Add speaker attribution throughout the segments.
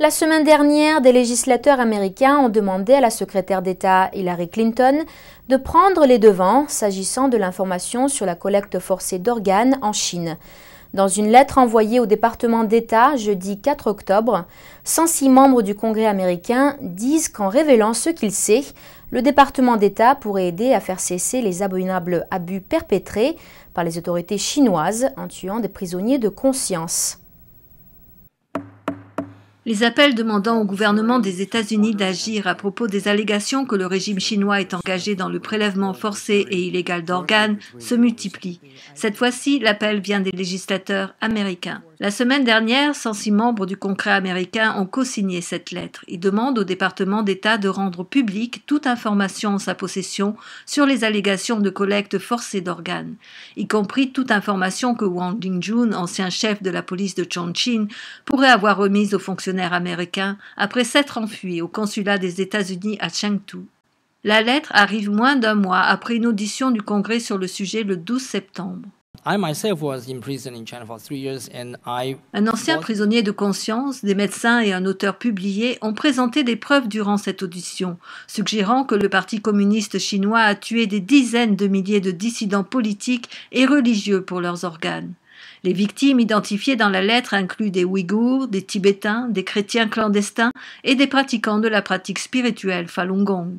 Speaker 1: La semaine dernière, des législateurs américains ont demandé à la secrétaire d'État Hillary Clinton de prendre les devants s'agissant de l'information sur la collecte forcée d'organes en Chine. Dans une lettre envoyée au département d'État jeudi 4 octobre, 106 membres du Congrès américain disent qu'en révélant ce qu'il sait, le département d'État pourrait aider à faire cesser les abominables abus perpétrés par les autorités chinoises en tuant des prisonniers de conscience.
Speaker 2: Les appels demandant au gouvernement des États-Unis d'agir à propos des allégations que le régime chinois est engagé dans le prélèvement forcé et illégal d'organes se multiplient. Cette fois-ci, l'appel vient des législateurs américains. La semaine dernière, 106 membres du Congrès américain ont co-signé cette lettre. Ils demandent au département d'État de rendre publique toute information en sa possession sur les allégations de collecte forcée d'organes, y compris toute information que Wang Jingjun, ancien chef de la police de Chongqing, pourrait avoir remise aux fonctionnaires américains après s'être enfui au consulat des États-Unis à Chengdu. La lettre arrive moins d'un mois après une audition du Congrès sur le sujet le 12 septembre. Un ancien prisonnier de conscience, des médecins et un auteur publié ont présenté des preuves durant cette audition, suggérant que le Parti communiste chinois a tué des dizaines de milliers de dissidents politiques et religieux pour leurs organes. Les victimes identifiées dans la lettre incluent des Ouïghours, des Tibétains, des chrétiens clandestins et des pratiquants de la pratique spirituelle Falun Gong.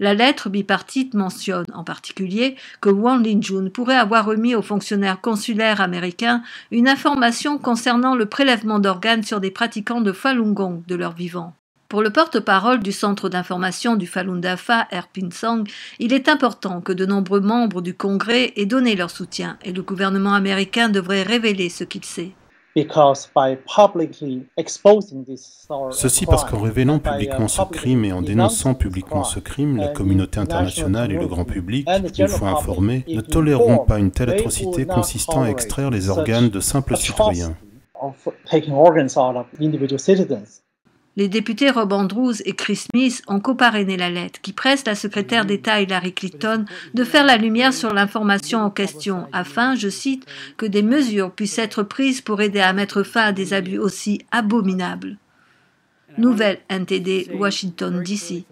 Speaker 2: La lettre bipartite mentionne en particulier que Wang Linjun pourrait avoir remis aux fonctionnaires consulaires américains une information concernant le prélèvement d'organes sur des pratiquants de Falun Gong de leur vivant. Pour le porte-parole du centre d'information du Falun Dafa, Erpin Song, il est important que de nombreux membres du Congrès aient donné leur soutien et le gouvernement américain devrait révéler ce qu'il sait.
Speaker 3: Ceci parce qu'en révélant uh, publiquement ce crime et en dénonçant publiquement ce crime, la communauté internationale et le grand public, une fois informés, ne toléreront pas une telle atrocité consistant à extraire les organes de simples citoyens.
Speaker 2: Les députés Rob Andrews et Chris Smith ont coparrainé la lettre qui presse la secrétaire d'État Hillary Clinton de faire la lumière sur l'information en question afin, je cite, que des mesures puissent être prises pour aider à mettre fin à des abus aussi abominables. Nouvelle NTD Washington DC.